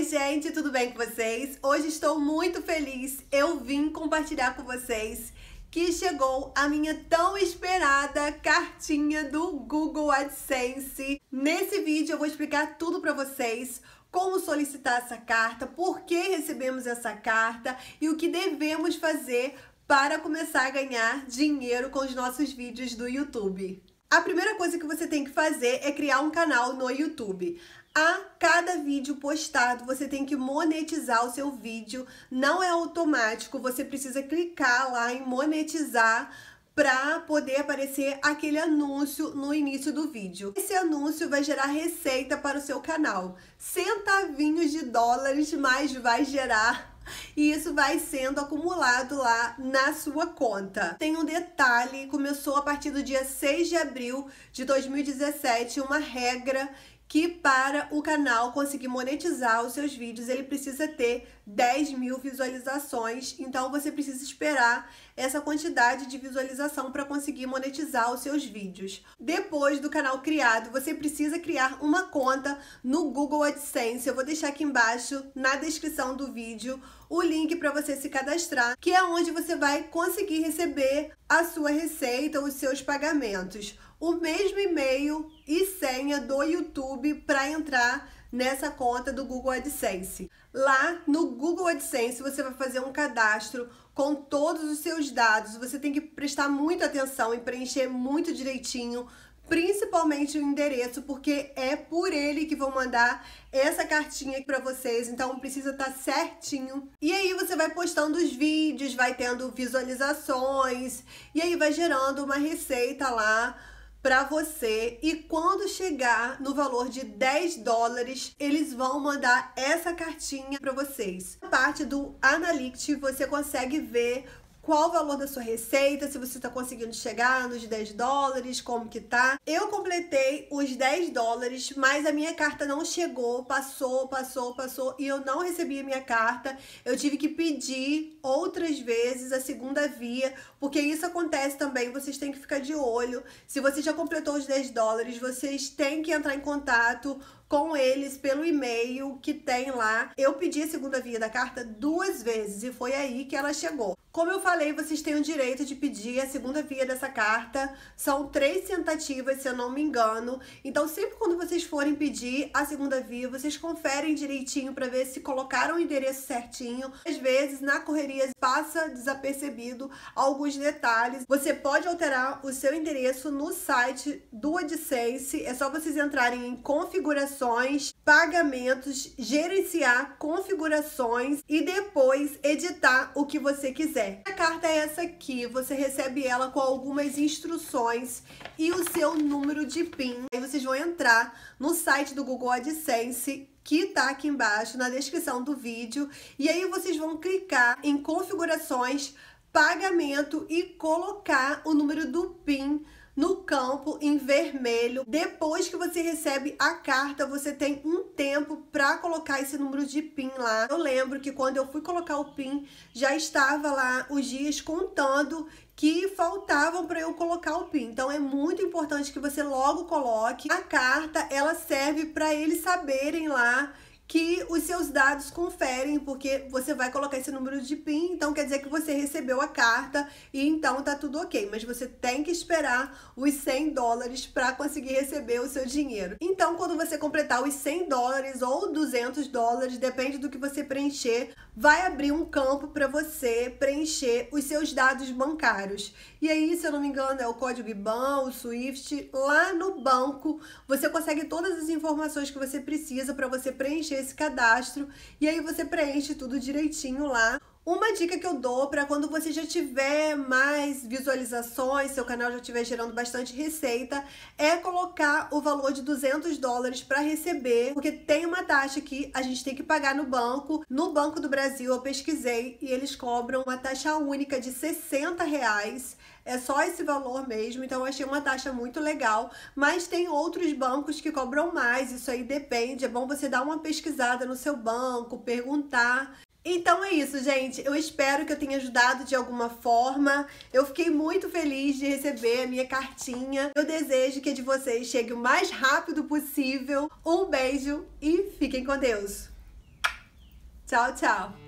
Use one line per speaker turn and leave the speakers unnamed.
Oi, gente, tudo bem com vocês? Hoje estou muito feliz. Eu vim compartilhar com vocês que chegou a minha tão esperada cartinha do Google AdSense. Nesse vídeo eu vou explicar tudo para vocês, como solicitar essa carta, por que recebemos essa carta e o que devemos fazer para começar a ganhar dinheiro com os nossos vídeos do YouTube. A primeira coisa que você tem que fazer é criar um canal no YouTube a cada vídeo postado, você tem que monetizar o seu vídeo. Não é automático, você precisa clicar lá em monetizar para poder aparecer aquele anúncio no início do vídeo. Esse anúncio vai gerar receita para o seu canal. Centavinhos de dólares, mais vai gerar e isso vai sendo acumulado lá na sua conta. Tem um detalhe, começou a partir do dia 6 de abril de 2017 uma regra que para o canal conseguir monetizar os seus vídeos, ele precisa ter 10 mil visualizações. Então, você precisa esperar essa quantidade de visualização para conseguir monetizar os seus vídeos. Depois do canal criado, você precisa criar uma conta no Google AdSense. Eu vou deixar aqui embaixo, na descrição do vídeo, o link para você se cadastrar, que é onde você vai conseguir receber a sua receita, os seus pagamentos o mesmo e-mail e senha do YouTube para entrar nessa conta do Google AdSense. Lá no Google AdSense você vai fazer um cadastro com todos os seus dados. Você tem que prestar muita atenção e preencher muito direitinho, principalmente o endereço, porque é por ele que vou mandar essa cartinha para vocês, então precisa estar tá certinho. E aí você vai postando os vídeos, vai tendo visualizações e aí vai gerando uma receita lá para você e quando chegar no valor de 10 dólares, eles vão mandar essa cartinha para vocês. Na parte do Analytics você consegue ver qual o valor da sua receita, se você está conseguindo chegar nos 10 dólares, como que tá. Eu completei os 10 dólares, mas a minha carta não chegou, passou, passou, passou e eu não recebi a minha carta. Eu tive que pedir outras vezes a segunda via, porque isso acontece também, vocês têm que ficar de olho. Se você já completou os 10 dólares, vocês têm que entrar em contato com eles pelo e-mail que tem lá. Eu pedi a segunda via da carta duas vezes e foi aí que ela chegou. Como eu falei, vocês têm o direito de pedir a segunda via dessa carta. São três tentativas, se eu não me engano. Então, sempre quando vocês forem pedir a segunda via, vocês conferem direitinho para ver se colocaram o endereço certinho. Às vezes, na correria, passa desapercebido alguns detalhes. Você pode alterar o seu endereço no site do AdSense. É só vocês entrarem em configurações transações, pagamentos, gerenciar configurações e depois editar o que você quiser. A carta é essa aqui, você recebe ela com algumas instruções e o seu número de PIN. Aí vocês vão entrar no site do Google AdSense que tá aqui embaixo na descrição do vídeo e aí vocês vão clicar em configurações, pagamento e colocar o número do PIN no campo em vermelho. Depois que você recebe a carta, você tem um tempo para colocar esse número de PIN lá. Eu lembro que quando eu fui colocar o PIN, já estava lá os dias contando que faltavam para eu colocar o PIN. Então é muito importante que você logo coloque. A carta, ela serve para eles saberem lá que os seus dados conferem, porque você vai colocar esse número de PIN, então quer dizer que você recebeu a carta e então tá tudo ok, mas você tem que esperar os 100 dólares para conseguir receber o seu dinheiro. Então, quando você completar os 100 dólares ou 200 dólares, depende do que você preencher, vai abrir um campo para você preencher os seus dados bancários. E aí, se eu não me engano, é o código IBAN, o SWIFT, lá no banco, você consegue todas as informações que você precisa para você preencher esse cadastro e aí você preenche tudo direitinho lá. Uma dica que eu dou para quando você já tiver mais visualizações, seu canal já estiver gerando bastante receita, é colocar o valor de 200 dólares para receber, porque tem uma taxa que a gente tem que pagar no banco. No Banco do Brasil eu pesquisei e eles cobram uma taxa única de 60 reais. É só esse valor mesmo, então eu achei uma taxa muito legal. Mas tem outros bancos que cobram mais, isso aí depende. É bom você dar uma pesquisada no seu banco, perguntar então é isso, gente. Eu espero que eu tenha ajudado de alguma forma. Eu fiquei muito feliz de receber a minha cartinha. Eu desejo que a de vocês chegue o mais rápido possível. Um beijo e fiquem com Deus. Tchau, tchau.